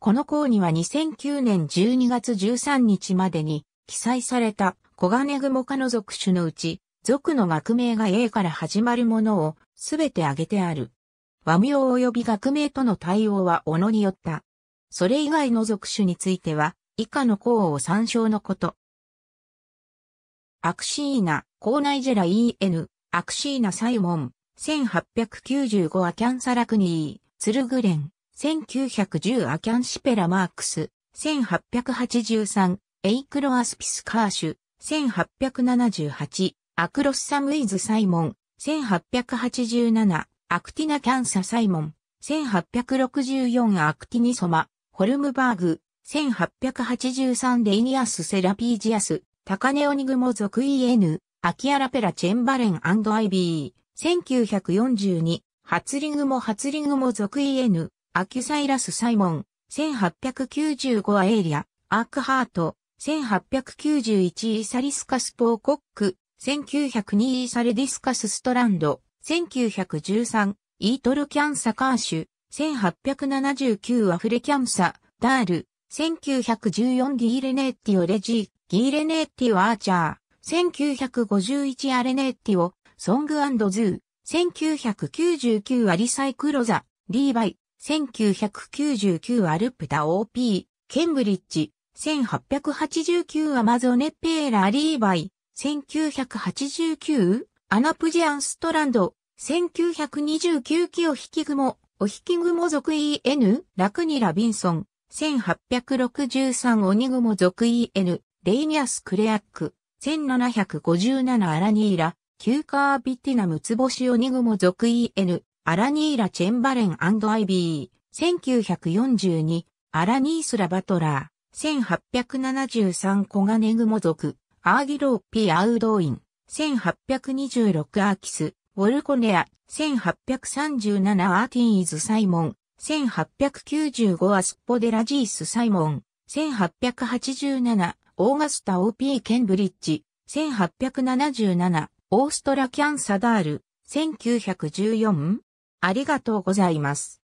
この項には2009年12月13日までに記載されたコガネグモ科の属種のうち、属の学名が A から始まるものをすべて挙げてある。和名及び学名との対応はおのによった。それ以外の属種については、以下の項を参照のこと。アクシーナ、コーナイジェラ EN、アクシーナサイモン、1895アキャンサラクニー、ツルグレン。1910アキャンシペラマークス、1883、エイクロアスピスカーシュ、1878、アクロスサムイズサイモン、1887、アクティナキャンササイモン、1864アクティニソマ、ホルムバーグ、1883レイニアスセラピージアス、タカネオニグモ属 EN、アキアラペラチェンバレンアイビー、1942、ハツリグモハツリグモ属 EN、アキュサイラス・サイモン、1895アエリア、アークハート、1891イサリスカス・ポーコック、1902イサレディスカス・ストランド、1913イートル・キャンサ・カーシュ、1879アフレ・キャンサ、ダール、1914ギーレネッティオ・レジー、ギーレネッティオ・アーチャー、1951アレネッティオ、ソングアンド・ズー、1999アリサイクロザ、リーバイ、1999アルプタ OP、ケンブリッジ、1889アマゾネペーラリーバイ、1989アナプジアンストランド、1929キオヒキグモ、オヒキグモ族 EN、ラクニラ・ビンソン、1863オニグモ族 EN、レイニアス・クレアック、1757アラニーラ、キューカービティナムツボシオニグモ族 EN、アラニーラ・チェンバレンアイビー、1942、アラニースラ・バトラー、1873コガネグモ族、アーギロー・ピ・アウドーイン、1826アーキス、ウォルコネア、1837アーティーズ・サイモン、1895アスポデラジース・サイモン、1887オーガスタ・オーピー・ケンブリッジ、1877オーストラ・キャン・サダール、1914ありがとうございます。